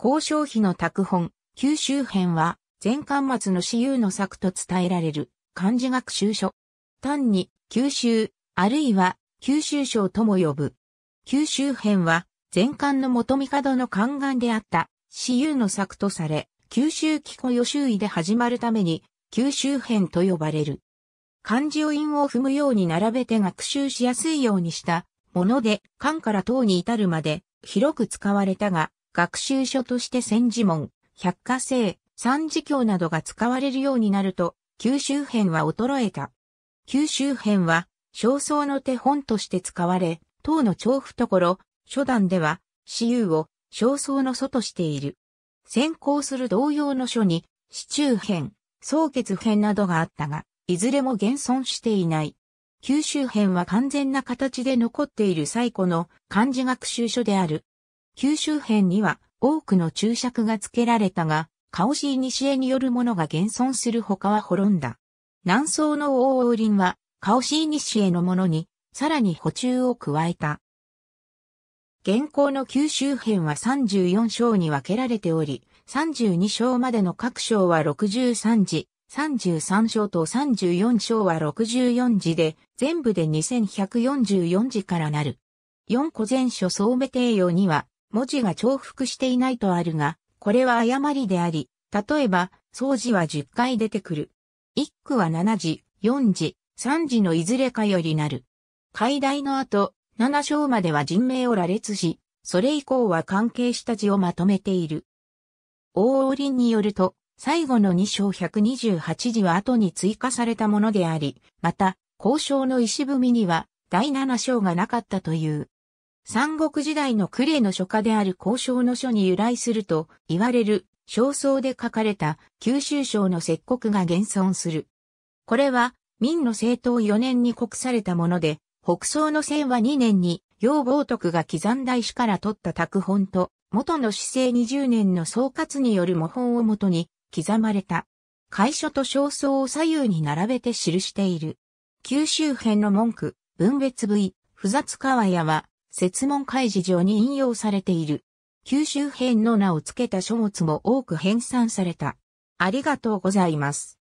交渉費の拓本、九州編は、前巻末の私有の作と伝えられる、漢字学習書。単に、九州、あるいは、九州省とも呼ぶ。九州編は、前巻の元帝の宦官であった、私有の作とされ、九州紀古予習位で始まるために、九州編と呼ばれる。漢字を韻を踏むように並べて学習しやすいようにしたもので、漢から唐に至るまで広く使われたが、学習書として千字文、百科生、三次教などが使われるようになると、九州編は衰えた。九州編は、焦燥の手本として使われ、唐の調布ところ、初段では、私有を、焦燥の祖としている。先行する同様の書に、市中編、総決編などがあったが、いずれも現存していない。九州編は完全な形で残っている最古の漢字学習書である。九州辺には多くの注釈が付けられたが、カオシーニシエによるものが現存する他は滅んだ。南宋の王王林は、カオシーニシエのものに、さらに補充を加えた。現行の九州編は34章に分けられており、32章までの各章は63字、33章と34章は64字で、全部で2144字からなる。四個前書総目定用には、文字が重複していないとあるが、これは誤りであり、例えば、掃除は10回出てくる。一句は7時、4時、3時のいずれかよりなる。解題の後、7章までは人名を羅列し、それ以降は関係した字をまとめている。大王林によると、最後の2章128字は後に追加されたものであり、また、交渉の石踏みには第7章がなかったという。三国時代の呉の書家である交渉の書に由来すると言われる焦燥で書かれた九州省の石国が現存する。これは明の政党4年に刻されたもので、北宋の戦は2年に楊宝徳が刻んだ石から取った拓本と、元の市政20年の総括による模本をもとに刻まれた。会所と焦燥を左右に並べて記している。九州編の文句、分別部位、不雑川屋は、説問開示上に引用されている。九州編の名を付けた書物も多く編纂された。ありがとうございます。